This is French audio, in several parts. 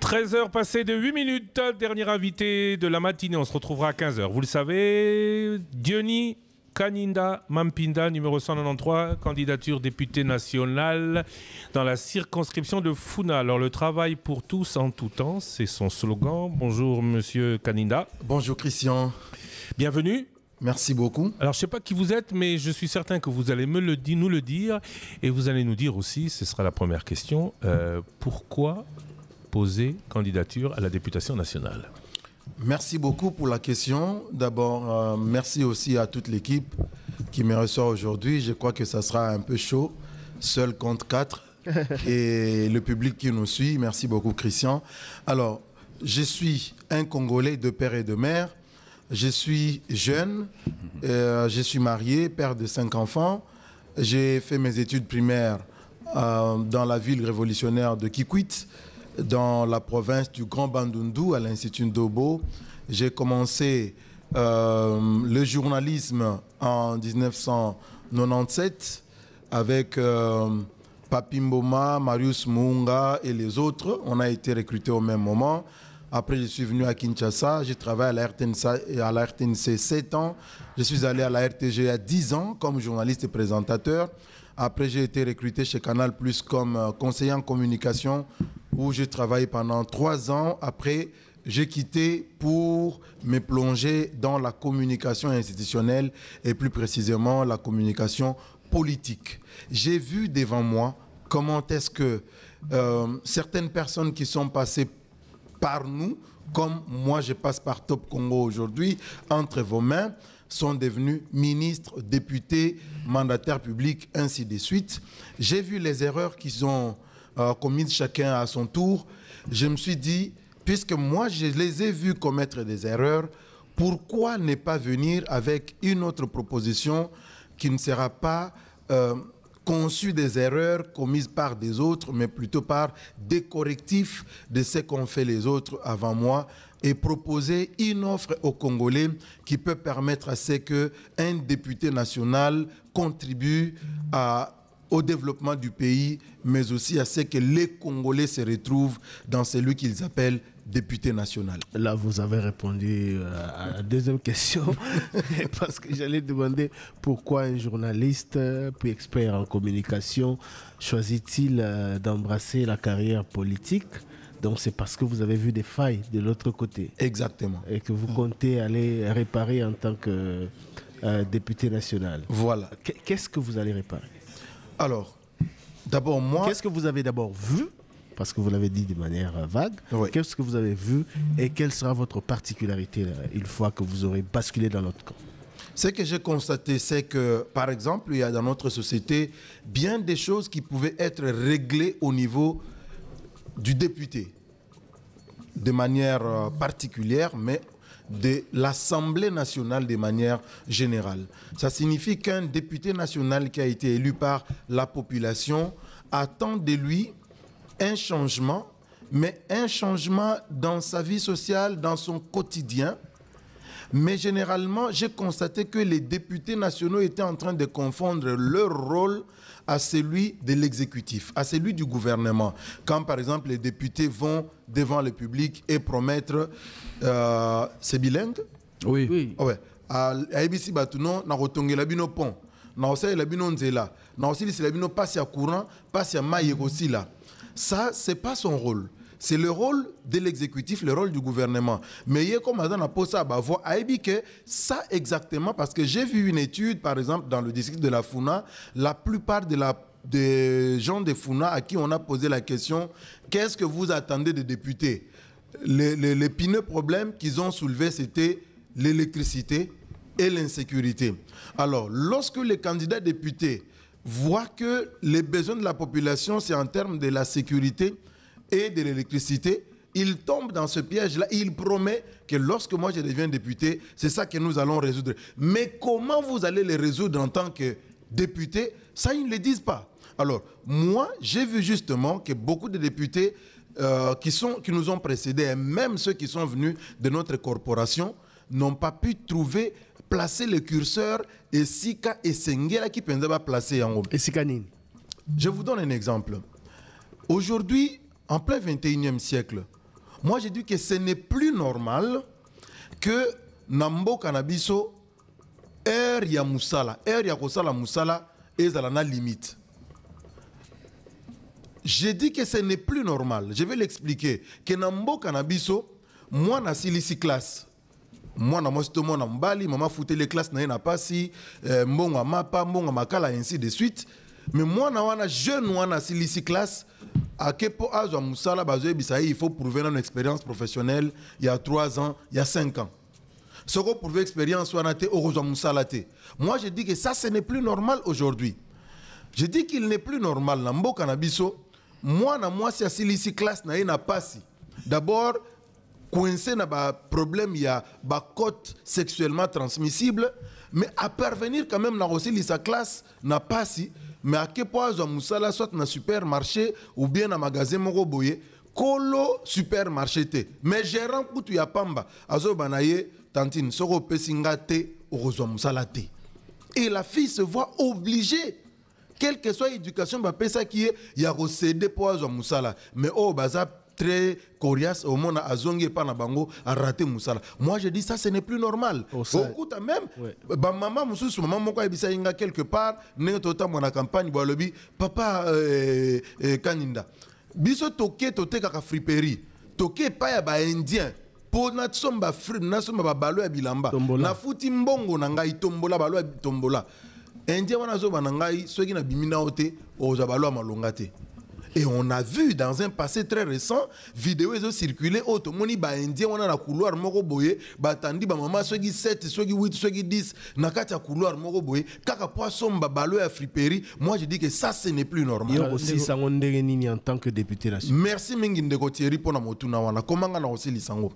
13h passées de 8 minutes, dernier invité de la matinée, on se retrouvera à 15h. Vous le savez, Diony Kaninda Mampinda, numéro 193, candidature députée nationale dans la circonscription de Funa. Alors, le travail pour tous en tout temps, c'est son slogan. Bonjour, monsieur Kaninda. Bonjour, Christian. Bienvenue. Merci beaucoup. Alors, je ne sais pas qui vous êtes, mais je suis certain que vous allez me le nous le dire. Et vous allez nous dire aussi, ce sera la première question, euh, pourquoi poser candidature à la députation nationale Merci beaucoup pour la question. D'abord, euh, merci aussi à toute l'équipe qui me reçoit aujourd'hui. Je crois que ça sera un peu chaud, seul contre quatre. et le public qui nous suit, merci beaucoup Christian. Alors, je suis un Congolais de père et de mère. Je suis jeune, euh, je suis marié, père de cinq enfants. J'ai fait mes études primaires euh, dans la ville révolutionnaire de Kikwit dans la province du Grand Bandundu à l'Institut Ndobo. J'ai commencé euh, le journalisme en 1997 avec euh, Mboma, Marius Munga et les autres. On a été recrutés au même moment. Après, je suis venu à Kinshasa. J'ai travaillé à la, et à la RTNC 7 ans. Je suis allé à la RTG à 10 ans comme journaliste et présentateur. Après, j'ai été recruté chez Canal Plus comme euh, conseiller en communication où j'ai travaillé pendant trois ans. Après, j'ai quitté pour me plonger dans la communication institutionnelle et plus précisément la communication politique. J'ai vu devant moi comment est-ce que euh, certaines personnes qui sont passées par nous, comme moi je passe par Top Congo aujourd'hui, entre vos mains, sont devenues ministres, députés, mandataires publics, ainsi de suite. J'ai vu les erreurs qu'ils ont euh, commis chacun à son tour, je me suis dit, puisque moi je les ai vus commettre des erreurs, pourquoi ne pas venir avec une autre proposition qui ne sera pas euh, conçue des erreurs commises par des autres, mais plutôt par des correctifs de ce qu'ont fait les autres avant moi et proposer une offre aux Congolais qui peut permettre à ce qu'un député national contribue à au développement du pays, mais aussi à ce que les Congolais se retrouvent dans celui qu'ils appellent député national. Là, vous avez répondu euh, à la deuxième question, parce que j'allais demander pourquoi un journaliste, euh, puis expert en communication, choisit-il euh, d'embrasser la carrière politique donc c'est parce que vous avez vu des failles de l'autre côté. Exactement. Et que vous comptez aller réparer en tant que député national. Voilà. Qu'est-ce que vous allez réparer alors, d'abord, moi. Qu'est-ce que vous avez d'abord vu parce que vous l'avez dit de manière euh, vague. Qu'est-ce que vous avez vu et quelle sera votre particularité euh, une fois que vous aurez basculé dans notre camp Ce que j'ai constaté, c'est que, par exemple, il y a dans notre société bien des choses qui pouvaient être réglées au niveau du député, de manière euh, particulière, mais de l'Assemblée nationale de manière générale. Ça signifie qu'un député national qui a été élu par la population attend de lui un changement, mais un changement dans sa vie sociale, dans son quotidien, mais généralement, j'ai constaté que les députés nationaux étaient en train de confondre leur rôle à celui de l'exécutif, à celui du gouvernement. Quand, par exemple, les députés vont devant le public et promettre... Euh, C'est bilingue Oui. oui. Oh ouais. À ABC Batounon, na rotongela bino pont. Na la bino nzela. Na la bino passe à courant, passe à maille aussi là. Ça, c'est pas son rôle c'est le rôle de l'exécutif, le rôle du gouvernement. Mais il y a comme ça, ça. a dit que ça exactement, parce que j'ai vu une étude, par exemple, dans le district de la Founa, la plupart de des gens de Founa à qui on a posé la question qu'est-ce que vous attendez des députés L'épineux problème qu'ils ont soulevé, c'était l'électricité et l'insécurité. Alors, lorsque les candidats députés voient que les besoins de la population, c'est en termes de la sécurité, et de l'électricité, il tombe dans ce piège-là. Il promet que lorsque moi je deviens député, c'est ça que nous allons résoudre. Mais comment vous allez le résoudre en tant que député Ça, ils ne le disent pas. Alors, moi, j'ai vu justement que beaucoup de députés euh, qui, sont, qui nous ont précédés, et même ceux qui sont venus de notre corporation, n'ont pas pu trouver, placer le curseur et Sika et Sengela qui peuvent placer en haut. Et Sika Je vous donne un exemple. Aujourd'hui, en plein 21e siècle, moi j'ai dit que ce n'est plus normal que Nambo Kanabiso, R yamoussala, musala, Moussala et limite. J'ai dit que ce n'est plus normal. Je vais l'expliquer. Que Nambo Kanabiso, moi na ici classe. Moi na moi maman les classes na pas si, euh, mapa, makala ainsi de suite. Mais moi na suis classe, il faut prouver dans l'expérience professionnelle, il faut prouver une expérience professionnelle il y a 3 ans il y a 5 ans qu'on prouver expérience soit te okozwa mosala moi je dis que ça ce n'est plus normal aujourd'hui je dis qu'il n'est plus normal na moi, na moi c'est ici la classe na pas si d'abord coincé na a la cote sexuellement transmissible mais à parvenir quand même na sa classe na pas si mais à quel point azwa musala soit dans supermarché ou bien dans magasin moko boye kolo supermarché te mais gérant kutu ya pamba azoyeba na ye tantine soki opesi nga te musala mosala te et la fille se voit obligée quelle que soit éducation bapesaki y ya kosede mpo pour musala mais au oh, baza très coriace au monde azongi et na bango a raté musala moi je dis ça ce n'est plus normal beaucoup oh, même ouais. bah maman mususu maman moko ebisa inga quelque part n'est ndenge temps mon campagne balobi papa euh, euh, kaninda biso toke totekaka friperie toke pa ya indien mpo nasomba bafri ba balo ya bilamba futi mbongo na ngai tombola balo ya tombola indien wana zo na ngai soki nabimi na te oza balo ya et on a vu dans un passé très récent, vidéos ont circulé, oh, tout le monde indien, on a la couloir moko boye, tandi ba maman, ceux qui 7, ceux qui 8, ceux qui 10, nakati couloir moko boye, kaka poisson, babalo à friperie, moi je dis que ça ce n'est plus normal. Yo aussi, Sangondere Nini en tant que député national. Merci Mingindeko Thierry pour la motuna comment on a aussi lisango.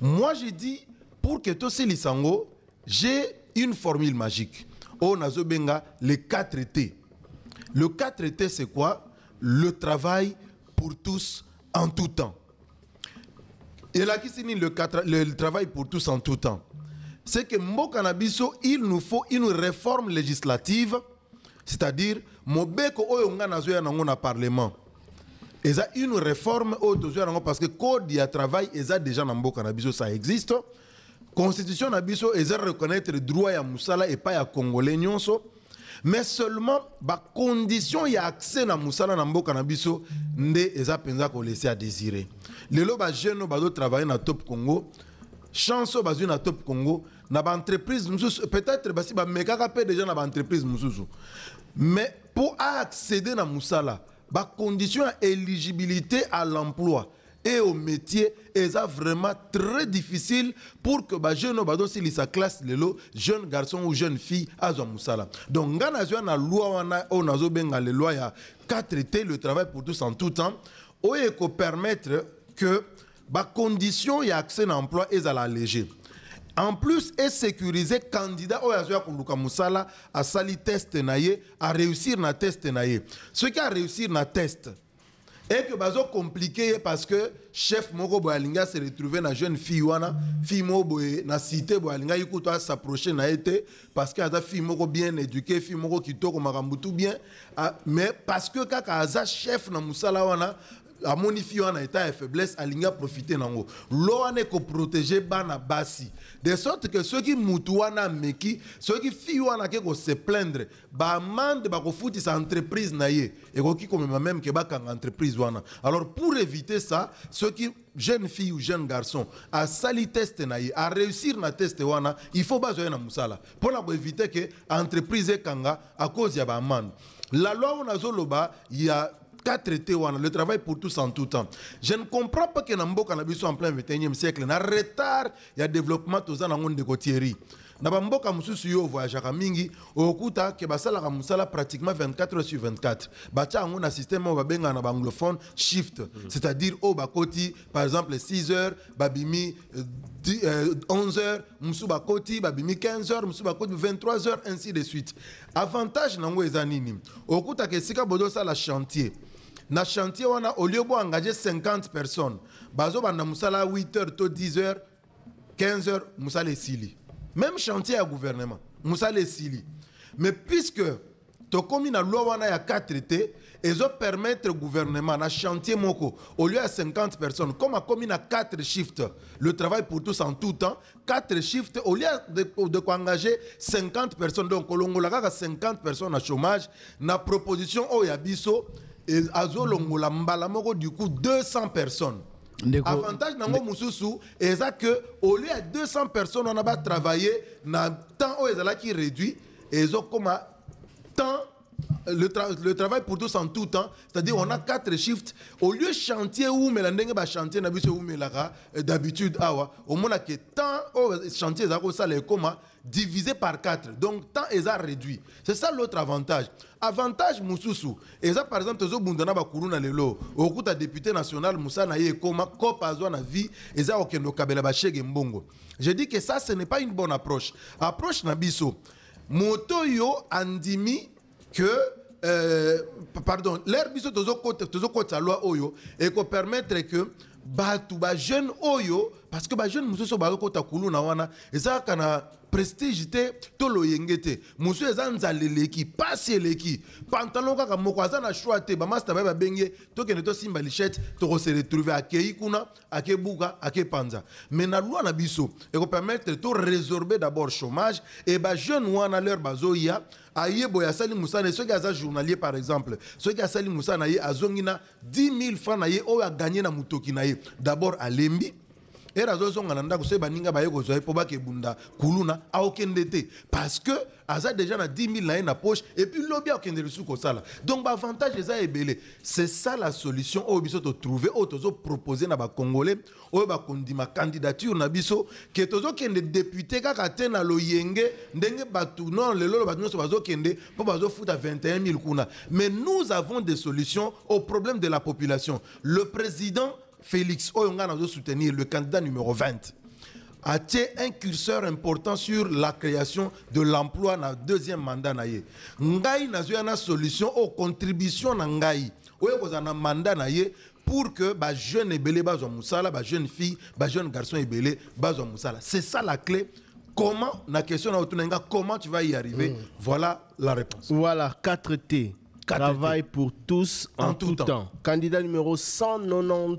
Moi je dis, pour que tu lisango, j'ai une formule magique. On a benga les 4 T. Le 4 T c'est quoi le travail pour tous en tout temps. Et là, qui signifie le, le travail pour tous en tout temps C'est que Mbokana il nous faut une réforme législative, c'est-à-dire, Mobeko Oyonga Nazoya Parlement. Et a une réforme parce que code du travail, et déjà dans Mbokana Biso, ça existe. Constitution Nabiso, et à reconnaître le droit à Moussala et pas à Congolais mais seulement ba condition d'accès accès na musala na mboka na biso nde eza penza ko laisser à désirer lelo ba jeune do travailler na Top Congo chance dans na Top Congo na ba entreprise peut-être que les gens pe déjà na ba entreprise mais pour accéder na Moussala, ba condition à éligibilité à l'emploi et au métier eza vraiment très difficile pour que jeune bajeune oyo sa classe lo jeune garçon ou jeune fille azwa musala donc ngai nazwa na loi wana oyo nazobenga leloi ya 4 le travail pour tous en tout temps oyo permettre que y a accès na emploi ezala allégée en plus e sécuriser candidat oyo azoya Moussala mosala sali teste na ye réussir na teste na ye a réussi na test et que bazo compliqué parce que chef moko boyalinga se retrouvé na jeune fille wana fille moko na cité boyalinga ikuto s'approcher na été parce que aza fille moko bien éduquée fille moko kitoko makambo tout bien ah, mais parce que kaka aza chef na musala wana monifier en état ya faiblesse profiter aprofite na yango est wana ekoprotege bana basi de sorte ke soki mutu wana ceux qui fille wana ake se plaindre fouti sa entreprise na ye comme komema même ke kang entreprise wana alors pour éviter ça ceux qui jeune fille ou jeune garçon sali teste na ye réussir na teste wana il faut bazwa na Pour pour éviter que entreprise kanga a cause ya baamande la loi il y ya traité le travail pour tous en tout temps. Je ne comprends pas que Nambo kanabiso en plein 21e siècle. Na retard, il y a développement tous en de Gauthieri. Na bamboka mususu yo à Kamingi, okuta ke basala pratiquement 24 heures sur 24. Bacha ngo système ba benga na anglophone shift, mhm. c'est-à-dire au bakoti par exemple 6 heures, babimi 11 euh, euh, heures, musu bakoti babimi 15 heures, musu bakoti 23 heures ainsi de suite. Avantage nango ezanini. Okuta ke sika la chantier na chantier wana au lieu d'engager 50 personnes bazo banda musala 8h 10h 15h musala sili. même chantier à gouvernement musala sili. mais puisque tu na loi wana ya 4t ezo permettre gouvernement na chantier moko au lieu à 50 personnes comme commune à 4 shifts le travail pour tous en tout temps 4 shifts au lieu de, de 50 personnes donc 50 personnes à chômage la proposition y yabiso azolongola mbala moko du coup 200 personnes avantage nango mususu que au lieu de 200 personnes on a pas travaillé na temps ezala qui réduit ezokoma temps le, tra le, travail pour tous en tout temps, hein. c'est-à-dire on a mm. quatre shifts. Au lieu chantier où mais la ba chantier na biso où mais euh, d'habitude awa au moins que temps au oh, chantier ça ça les coma divisé par 4. Donc temps est réduit. C'est ça l'autre avantage. Avantage mususu ça par exemple zo bundana ba kuruna lelo okuta député national Moussa na ye coma cop azwa na vie ça okendo kabela ba shege mbongo. Je dis que ça ce n'est pas une bonne approche. Approche na biso moto yo andimi que pardon euh, pardon l'air biso la loi oyo et qu'on permettrait que bah jeune oyo parce que bajeune mosusu ta bakokɔta na wana eza kaka na prestige te to loyenge te mosusu eza nzala eleki pasi eleki pantalon kaka moko aza na shwa te bamaster baye babenge to tosimba lichette tokose retrouve akei kuna akebuka akepanza Mais na loi na biso permettre to résorber d'abord chômage ba jeune wana leur bazoya aye sali asali mosala soki aza journalier par exemple soki asali mosala na ye azongi 10000 francs na ye oyo aganye na mutoki na ye d'abord alembi ere azozonga na ndako soki baninga baye kozwa ye mpo bakebunda kuluna aokende te parce que aza déjà na 10 000 na ye na poche epuis lobi akende lisusu kosala donc baavantage eza ebele c'est ça la solution oyo biso totrouve oyo tozopropose na bacongolais oyo bakondima candidature na biso ke tozokende député kaka te na loyenge ndenge bato non lelo bato nyonso bazokende mpo bazofuta 21 000 kuna mais nous avons des solutions au problème de la population le président Félix on va soutenir le candidat numéro 20 a un curseur important sur la création de l'emploi dans le deuxième mandat. Ngai a une solution aux contributions ngai. un mandat pour que les bah, jeunes ebelé bazo musala, les bah, jeunes filles, les bah, jeunes garçons C'est ça la clé. Comment la question comment tu vas y arriver hmm. Voilà la réponse. Voilà 4T. Travail pour tous en, tout, temps. temps. Candidat numéro 190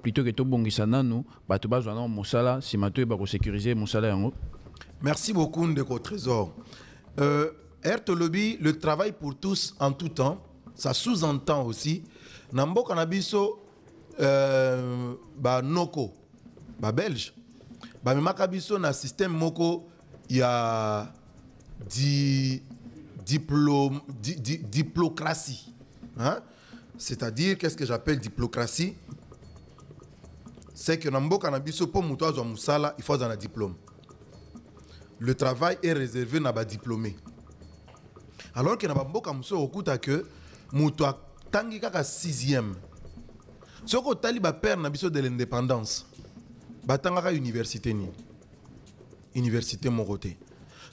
plutôt que nous, nous nous si nous nous, nous merci beaucoup ndeko trésor euh, le travail pour tous en tout temps ça sous-entend aussi na bah noko bah belge système moko di, di, hein? c'est-à-dire qu'est-ce que j'appelle diplocratie c'est que dans mboka na biso po muto azwa musala il faut azwa diplôme le travail est réservé na ba diplômé alors que na mboka muso okuta que muto tangika kaka 6e tali ba père na biso de l'indépendance tangaka université ni. université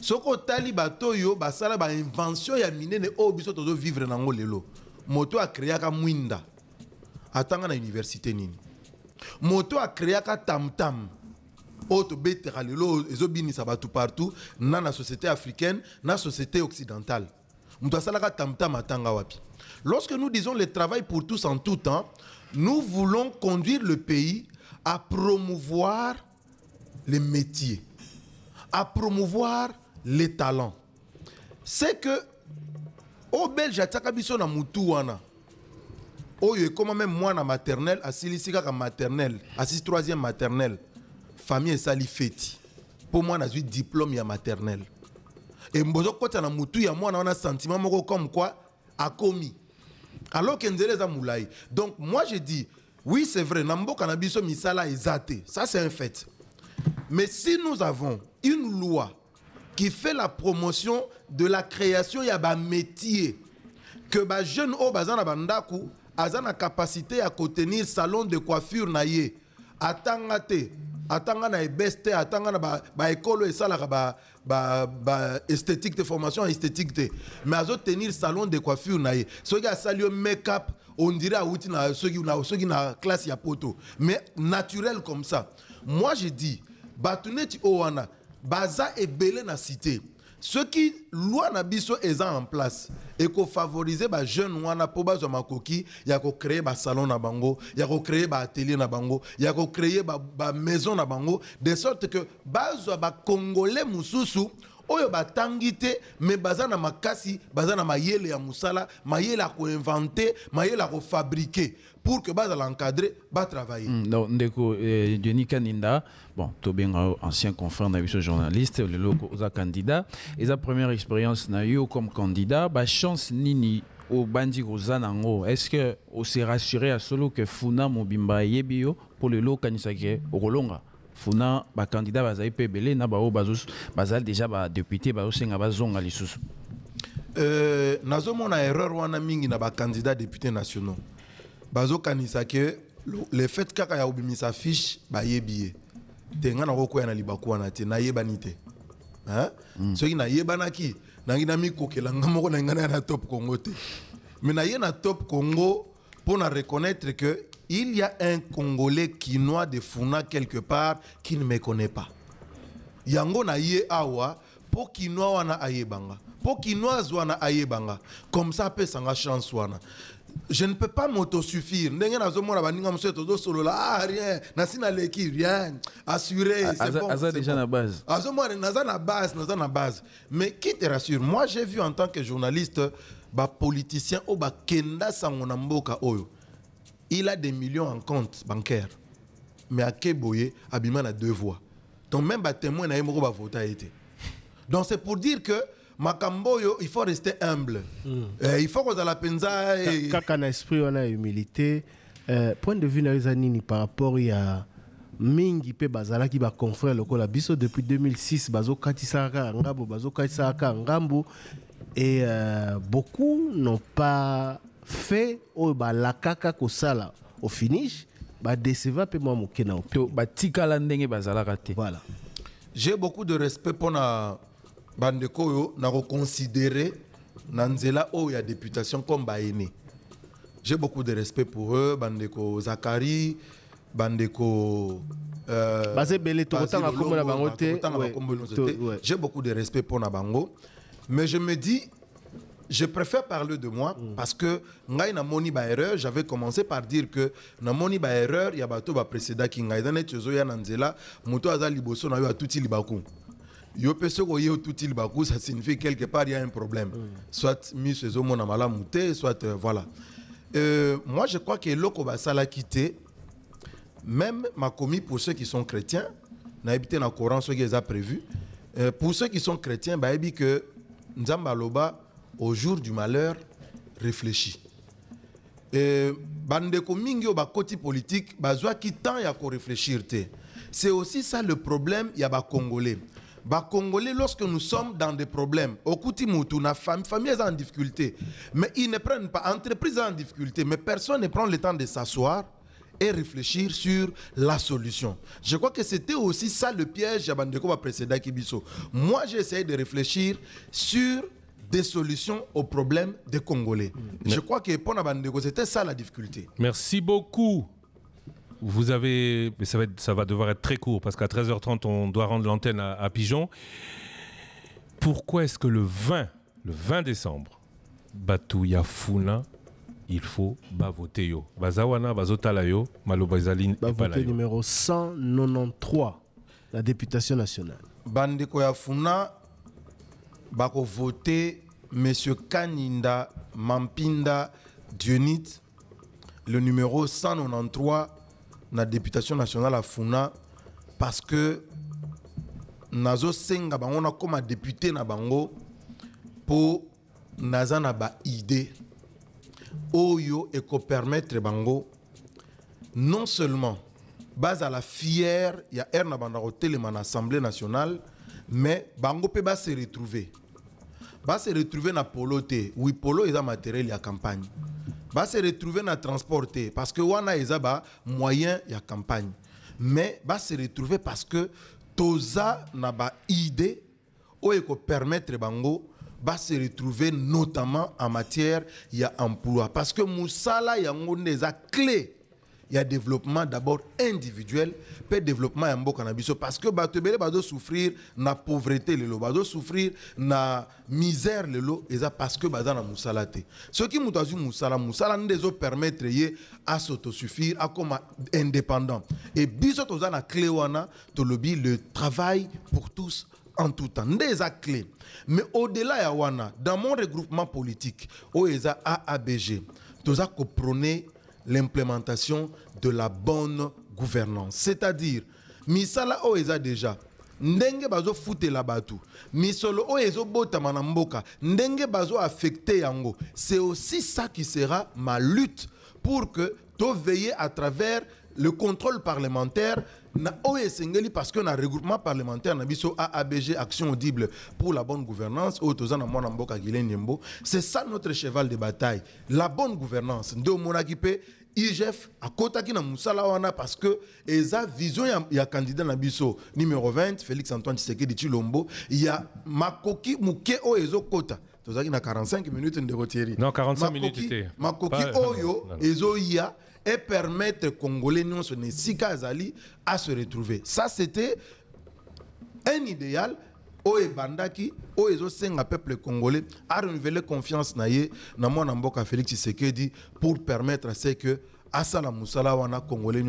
soko tali ba toyo ba sala ba invention ya minene o biso vivre nango lelo moto ka mwinda atanga na université ni moto tam tam oyo tobetaka lelo ezobinisa ça partout na na société africaine na société occidentale moto tam tam atanga wapi lorsque nous disons le travail pour tous en tout temps nous voulons conduire le pays à promouvoir les métiers à promouvoir les talents c'est que au oh, belge atiaka na wana a comment même moi dans maternel maternelle, kaka maternel 3 troisième maternel famille esali Pour moi, j'ai un diplôme a maternel e bozokɔta na motu ya mwana wana sentiment moko comme quoi commis. alors ke nzela eza donc moi je dis oui c'est vrai nous avons misala eza ça c'est un fait mais si nous avons une loi qui fait la promotion de la création y a un métier que jeunes au baza na bandaku aza capacité à contenir salon de coiffure na ye atanga te atanga na ebese atanga na ba esalaka baesthétique ba, ba de formation esthétique te mais tenir salon de coiffure na ye salio asali yo makeup ondira awuti na soki na, soki na classe ya poto mais naturel comme ça moi je dis bato neti wana baza ebele na cité qui loi na biso en place ba jeune wana mpo bazwa makoki ya ba salon na bango ya ba atelier na bango ya kocreye bamaison ba na bango de sorte que bazwa congolais mususu oyo batangi te me baza na makasi baza na mayele ya musala mayele ya koinvente mayele ya kofabrike pour que bazala encadre batravaille mm, donc ndeko eh, kaninda bon tobenga ancien confrère na biso journaliste lelo oza candidat eza première expérience na eu comme candidat chance nini obandi koza nango est-ce que ose rassuré à solo que funa mobimba ayebi yo mpo lelo okanisaki okolonga funa bakandidat bazali mpe ebele na bao bazali deja badepute bazosenga bazonga lisusu euh, nazomona erreur wana mingi na candidat député national. bazokanisa ke le fait kaka ya kobimisa fiche ba ye te na nakokwya na libaku wana te na te hein? mm. soki mi nangi namikokela moko na ngana na top congo te na naye na top congo pour na reconnaître que il y a un Congolais noie de Funa quelque part qui ne me connaît pas. Yango na ye awa, po quinois wana ayebanga. Po quinoise wana ayebanga. Comme ça, peut sanga chance wana. Je ne peux pas m'autosuffire. Ndenge na zomo na baninga mso tozo solo la, ah rien, nasi na leki, rien, assuré, c'est bon. Aza déjà la base. Azo na base, la base. Mais qui te rassure, moi j'ai vu en tant que journaliste, ba politicien, oba kenda sangonamboka oyo il a des millions en compte bancaire. Mais à Keboye, Abiman a deux voix. Donc même à témoin, n'a Bavota a été. Donc c'est pour dire que Makamboyo, il faut rester humble. Mm. Euh, il faut qu'on ait la pensée. Et... Quand on a esprit, on a humilité. Euh, point de vue, ni par rapport à mingi qui va baconfrère le biso depuis 2006 bazokatisaka ya ngambo bazokatisaka depuis 2006. et euh, beaucoup n'ont pas fait oyo balakaka kosala au finish badeseva mpe mwa moke na tika batikala ndenge bazalaka raté. voilà j'ai beaucoup de respect pour na bandeko oyo nakoconsidere nanzela nzela y a députation comme baene j'ai beaucoup de respect pour eux bandeko Zakari bandeko Euh, J'ai beaucoup de respect pour Nabango. Mais je me dis, je préfère parler de moi mm. parce que ngai na moni ba erreur j'avais commencé par dire que na moni ba erreur ya bato ba précédent ki ngai na tiozo ya na nzela moto azali liboso na yo atuti libaku yo peso ko oye otuti libaku ça signifie quelque part il y a un problème mm. soit miso mona mala muté soit euh, voilà euh, moi je crois que eloko la quitté. même ma makomi pour ceux qui sont chrétiens na habité na courant qui est prévu euh, pour ceux qui sont chrétiens bayebi que nzamba aloba au jour du malheur réfléchis ». et bandeko côté politique bazwa réfléchir c'est aussi ça le problème ya ba congolais ba congolais lorsque nous sommes dans des problèmes okuti la une famille en difficulté mais ils ne prennent pas entreprise en difficulté mais personne ne prend le temps de s'asseoir et réfléchir sur la solution. Je crois que c'était aussi ça le piège à Bandeko précédent Kibiso. Moi, j'ai de réfléchir sur des solutions aux problèmes des Congolais. Mm. Je crois que c'était ça la difficulté. Merci beaucoup. Vous avez, ça va, ça va devoir être très court parce qu'à 13h30, on doit rendre l'antenne à, Pigeon. Pourquoi est-ce que le 20, le 20 décembre, Batouya Funa, il faut bavoter Bazawana, bazotalayo, malobazaline. Vote numéro 193, la députation nationale. Bandeko Funa, bako voter monsieur Kaninda Mampinda Dionit le numéro 193 na députation nationale à Funa parce que nazo senga bango na comme député na bango pour naza na ba idée oyo et permettre bango non seulement base à la fière il y a R na l'Assemblée nationale mais bango peut pas se retrouver se retrouver na polo T. est polo matériel de la campagne se retrouver na transport parce que wana moyen de la campagne mais se retrouver parce que toza na idée permettre, permettre bango se retrouver notamment en matière d'emploi. emploi parce que mosala yango nde clé il y a développement d'abord individuel, puis développement en cannabis. Parce que Batebele va souffrir la pauvreté, le va souffrir la misère, le et parce que Baza na Ce qui m'a dit moussala, moussala nous déso permettre à s'autosuffire, à comme indépendant. Et biso toza na clé le travail pour tous en tout temps. Des clés. Mais au-delà de dans mon regroupement politique, oeza AABG, toza ko prôner l'implémentation de la bonne gouvernance. C'est-à-dire, misala oeza déjà, ndenge bazo fute la batu, misolo oezo bota manamboka, ndenge bazo affecte yango. C'est aussi ça qui sera ma lutte pour que to veiller à travers le contrôle parlementaire na oyesengeli parce qu'on a regroupement parlementaire na biso AABG action audible pour la bonne gouvernance o toza na mwana mboka c'est ça notre cheval de bataille la bonne gouvernance ndo mona mpe IGF qui na musala wana parce que eza vision y a candidat na biso numéro 20 Félix Antoine il y a makoki muke kota. qu'il y na 45 minutes de Thierry non 45 minutes makoki oyo ya et permettre Congolais nyonso si azali à se retrouver ça c'était un idéal Bandaki, oye oyo le peuple congolais a renouvelé confiance dans mon na mwana félix tshisekedi pour permettre à ce que Congolais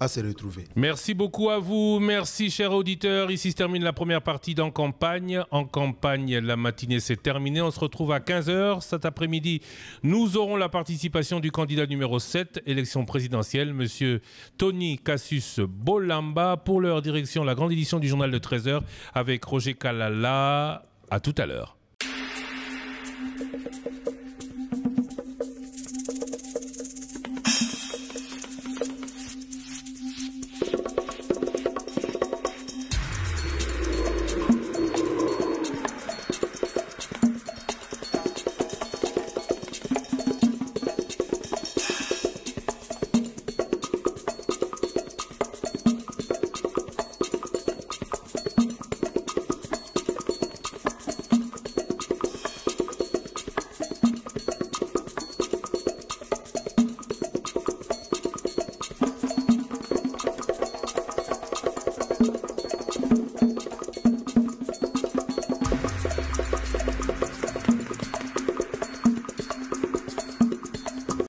à se retrouver. Merci beaucoup à vous. Merci, chers auditeurs. Ici se termine la première partie d'En Campagne. En Campagne, la matinée s'est terminée. On se retrouve à 15h cet après-midi. Nous aurons la participation du candidat numéro 7, élection présidentielle, M. Tony Cassus Bolamba. Pour leur direction, la grande édition du journal de 13h avec Roger Kalala. À tout à l'heure.